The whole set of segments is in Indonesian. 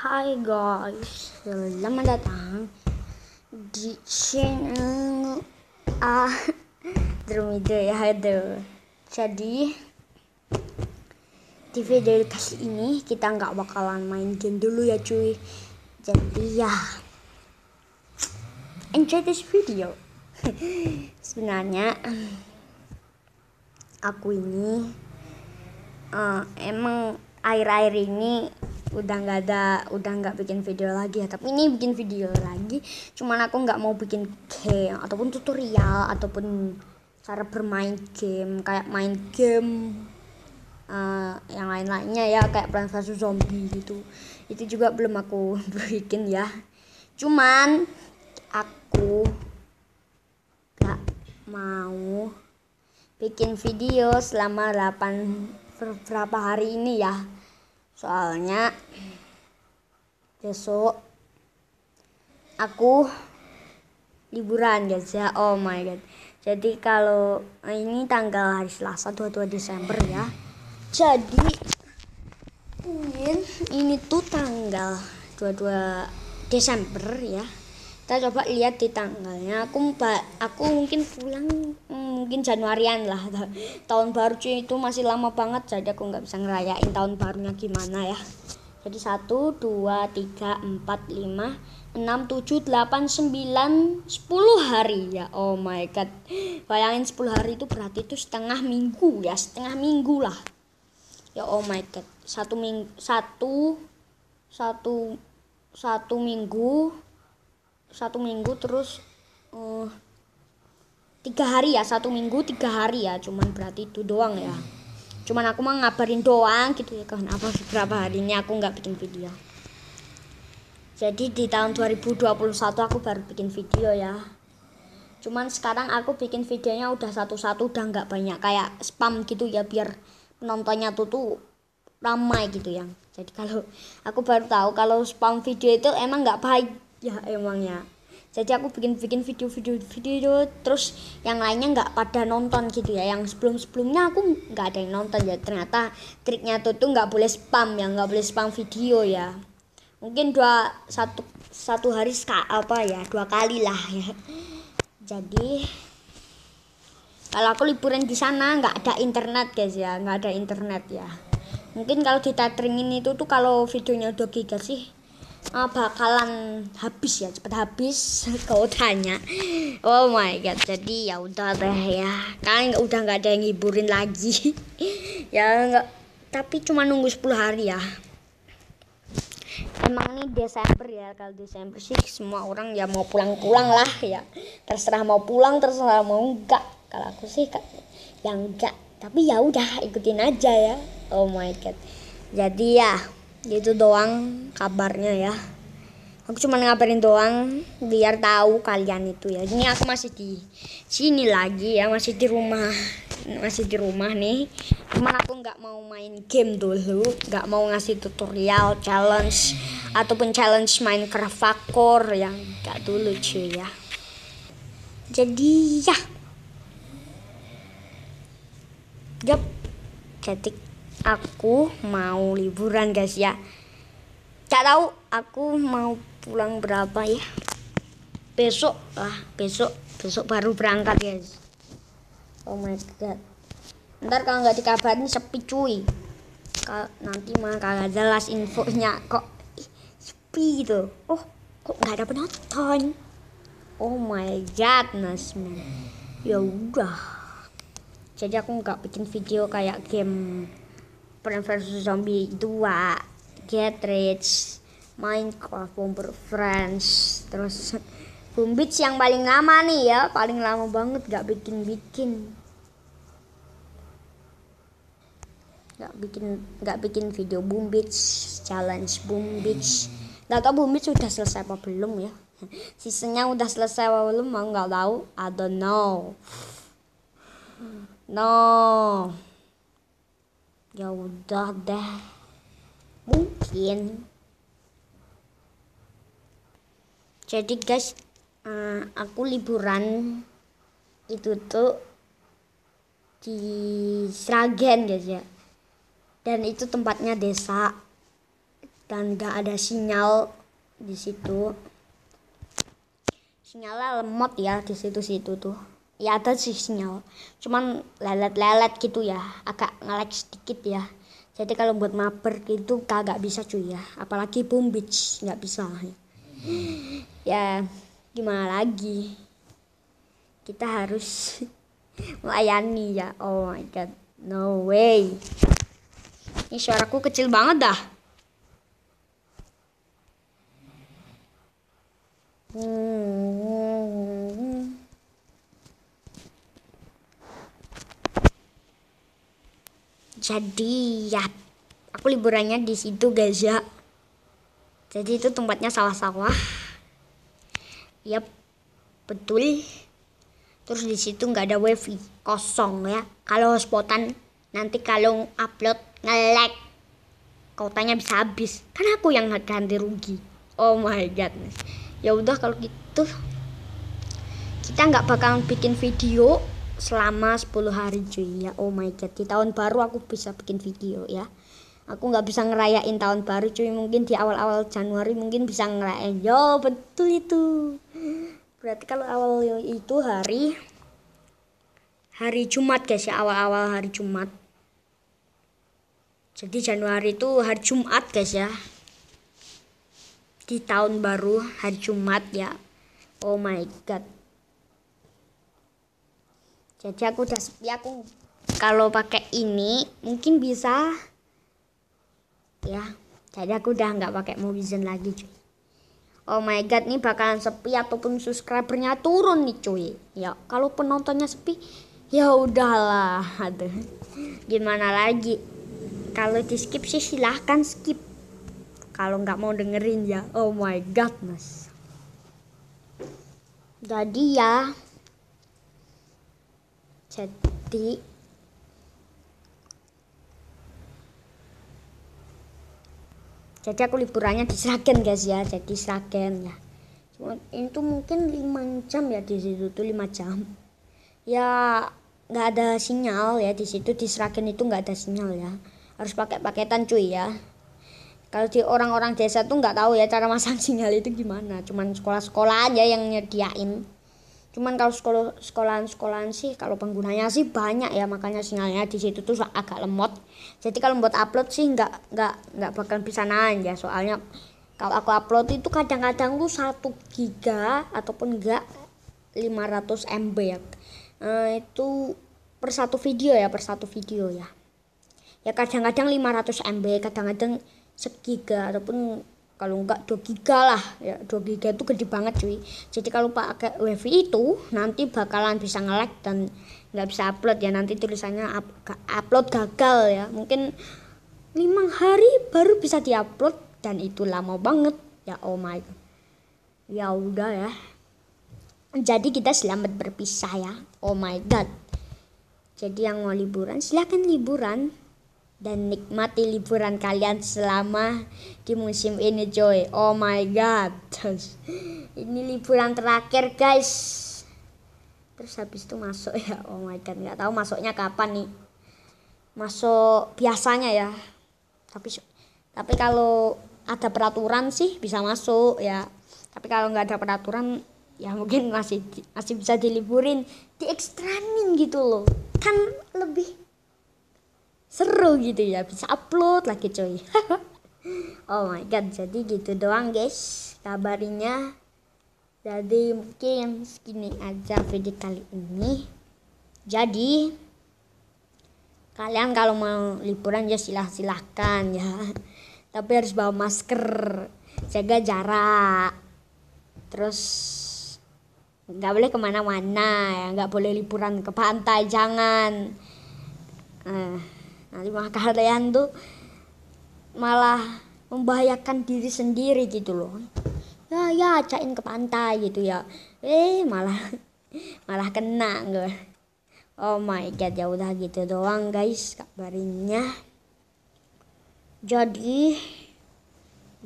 Hai guys, selamat datang di channel ah Dromida ya ada. Jadi di video kali ini kita nggak bakalan main game dulu ya cuy. Jadi ya enjoy this video. Sebenarnya aku ini uh, emang air-air ini udah nggak ada udah nggak bikin video lagi ya tapi ini bikin video lagi cuman aku nggak mau bikin game ataupun tutorial ataupun cara bermain game kayak main game uh, yang lain-lainnya ya kayak Plants vs Zombie gitu itu juga belum aku bikin ya cuman aku nggak mau bikin video selama 8 berapa hari ini ya soalnya besok aku liburan ya oh my god jadi kalau eh, ini tanggal hari Selasa 22 Desember ya jadi mungkin ini tuh tanggal 22 Desember ya kita coba lihat di tanggalnya aku mbak aku mungkin pulang mungkin Januarian lah tahun baru cuy itu masih lama banget jadi aku nggak bisa ngerayain tahun barunya gimana ya jadi 1 2 3 4 5 6 7 8 9 10 hari ya oh my god bayangin 10 hari itu berarti itu setengah minggu ya setengah minggu lah ya oh my god satu minggu satu satu satu minggu satu minggu terus uh, tiga hari ya satu minggu tiga hari ya cuman berarti itu doang ya cuman aku mah ngabarin doang gitu ya kan apa beberapa hari ini aku nggak bikin video jadi di tahun 2021 aku baru bikin video ya cuman sekarang aku bikin videonya udah satu-satu udah nggak banyak kayak spam gitu ya biar penontonnya tuh tuh ramai gitu ya jadi kalau aku baru tahu kalau spam video itu emang nggak baik ya emangnya jadi aku bikin bikin video-video video terus yang lainnya nggak pada nonton gitu ya yang sebelum sebelumnya aku nggak ada yang nonton ya ternyata triknya tuh tuh nggak boleh spam ya nggak boleh spam video ya mungkin dua satu satu hari ska, apa ya dua kali lah ya jadi kalau aku liburan di sana nggak ada internet guys ya nggak ada internet ya mungkin kalau kita tethering itu tuh, tuh kalau videonya udah giga sih uh, bakalan habis ya cepet habis kau tanya oh my god jadi ya udah deh ya kan udah nggak ada yang hiburin lagi ya nggak tapi cuma nunggu 10 hari ya emang nih Desember ya kalau Desember sih semua orang ya mau pulang-pulang lah ya terserah mau pulang terserah mau enggak kalau aku sih yang enggak ya tapi ya udah ikutin aja ya oh my god jadi ya gitu doang kabarnya ya aku cuma ngabarin doang biar tahu kalian itu ya ini aku masih di sini lagi ya masih di rumah masih di rumah nih cuman aku nggak mau main game dulu nggak mau ngasih tutorial challenge ataupun challenge Minecraft Fakor yang nggak dulu cuy ya jadi ya yep cetik aku mau liburan guys ya Gak tahu aku mau pulang berapa ya Besok lah besok besok baru berangkat guys Oh my god Ntar kalau nggak dikabarin sepi cuy Kal Nanti mah kagak jelas infonya kok sepi gitu Oh kok nggak ada penonton Oh my god Nasman Ya udah jadi aku nggak bikin video kayak game Plants vs Zombie 2, Get Rich, Minecraft Bomber Friends, terus bumbits yang paling lama nih ya, paling lama banget gak bikin-bikin. Gak bikin gak bikin video bumbits challenge bumbits, Gak tau Beach sudah selesai apa belum ya. Sisanya udah selesai apa belum, mau gak tau I don't know. No ya udah deh mungkin jadi guys uh, aku liburan itu tuh di Sragen guys ya dan itu tempatnya desa dan gak ada sinyal di situ sinyalnya lemot ya di situ-situ tuh ya ada sih sinyal cuman lelet-lelet gitu ya agak ngelag sedikit ya jadi kalau buat mabar gitu kagak bisa cuy ya apalagi boom beach nggak bisa ya gimana lagi kita harus melayani ya oh my god no way ini suaraku kecil banget dah hmm. jadi ya aku liburannya di situ guys ya jadi itu tempatnya sawah-sawah yap betul terus di situ nggak ada wifi kosong ya kalau hotspotan nanti kalau upload ngelek kotanya bisa habis kan aku yang ganti rugi oh my god ya udah kalau gitu kita nggak bakal bikin video selama 10 hari cuy ya oh my god di tahun baru aku bisa bikin video ya aku nggak bisa ngerayain tahun baru cuy mungkin di awal-awal Januari mungkin bisa ngerayain yo betul itu berarti kalau awal itu hari hari Jumat guys ya awal-awal hari Jumat jadi Januari itu hari Jumat guys ya di tahun baru hari Jumat ya oh my god jadi aku udah sepi aku kalau pakai ini mungkin bisa ya jadi aku udah nggak pakai movision lagi cuy oh my god nih bakalan sepi ataupun subscribernya turun nih cuy ya kalau penontonnya sepi ya udahlah aduh gimana lagi kalau di skip sih silahkan skip kalau nggak mau dengerin ya oh my god mas jadi ya jadi jadi aku liburannya di Sragen guys ya jadi Sragen ya cuma itu mungkin lima jam ya di situ tuh lima jam ya nggak ada sinyal ya di situ di Sragen itu nggak ada sinyal ya harus pakai paketan cuy ya kalau di orang-orang desa tuh nggak tahu ya cara masang sinyal itu gimana cuman sekolah-sekolah aja yang nyediain cuman kalau sekolah sekolahan sekolahan sih kalau penggunanya sih banyak ya makanya sinyalnya di situ tuh agak lemot jadi kalau buat upload sih nggak nggak nggak bakal bisa nahan ya soalnya kalau aku upload itu kadang-kadang tuh satu giga ataupun enggak 500 MB ya nah, itu per satu video ya per satu video ya ya kadang-kadang 500 MB kadang-kadang segiga ataupun kalau enggak 2 giga lah ya 2 giga itu gede banget cuy jadi kalau pakai wifi itu nanti bakalan bisa nge-lag dan nggak bisa upload ya nanti tulisannya up, upload gagal ya mungkin lima hari baru bisa diupload dan itu lama banget ya oh my god ya udah ya jadi kita selamat berpisah ya oh my god jadi yang mau liburan silahkan liburan dan nikmati liburan kalian selama di musim ini coy oh my god ini liburan terakhir guys terus habis itu masuk ya oh my god nggak tahu masuknya kapan nih masuk biasanya ya tapi tapi kalau ada peraturan sih bisa masuk ya tapi kalau nggak ada peraturan ya mungkin masih masih bisa diliburin di extraning gitu loh kan lebih seru gitu ya bisa upload lagi cuy oh my god jadi gitu doang guys kabarnya jadi mungkin segini aja video kali ini jadi kalian kalau mau liburan ya silah silahkan ya tapi harus bawa masker jaga jarak terus nggak boleh kemana-mana ya nggak boleh liburan ke pantai jangan uh nanti maka kalian tuh malah membahayakan diri sendiri gitu loh. Ya, ya, cain ke pantai gitu ya. Eh, malah malah kena enggak. Oh my god, ya udah gitu doang guys kabarnya. Jadi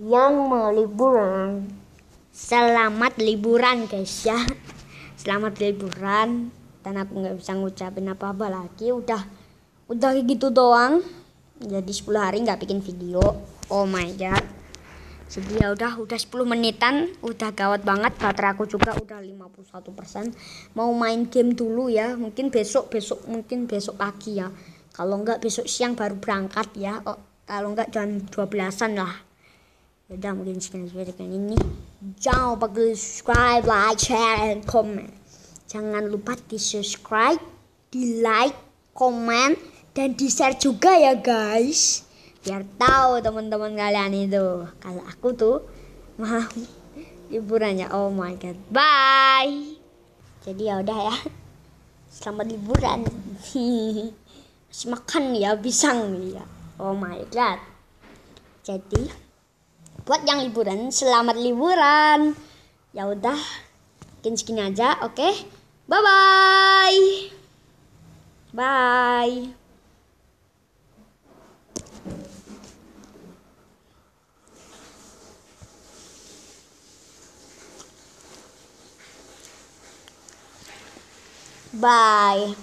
yang mau liburan selamat liburan guys ya selamat liburan dan aku nggak bisa ngucapin apa-apa lagi udah udah gitu doang jadi 10 hari nggak bikin video oh my god jadi ya udah udah 10 menitan udah gawat banget baterai aku juga udah 51% mau main game dulu ya mungkin besok besok mungkin besok pagi ya kalau nggak besok siang baru berangkat ya oh, kalau nggak jam 12an lah ya udah mungkin sekian video ini jangan lupa di subscribe like share and comment jangan lupa di subscribe di like comment dan di share juga ya guys biar tahu teman-teman kalian itu kalau aku tuh mau liburannya oh my god bye jadi ya udah ya selamat liburan masih makan ya pisang ya oh my god jadi buat yang liburan selamat liburan ya udah mungkin segini aja oke okay? bye bye bye Bye.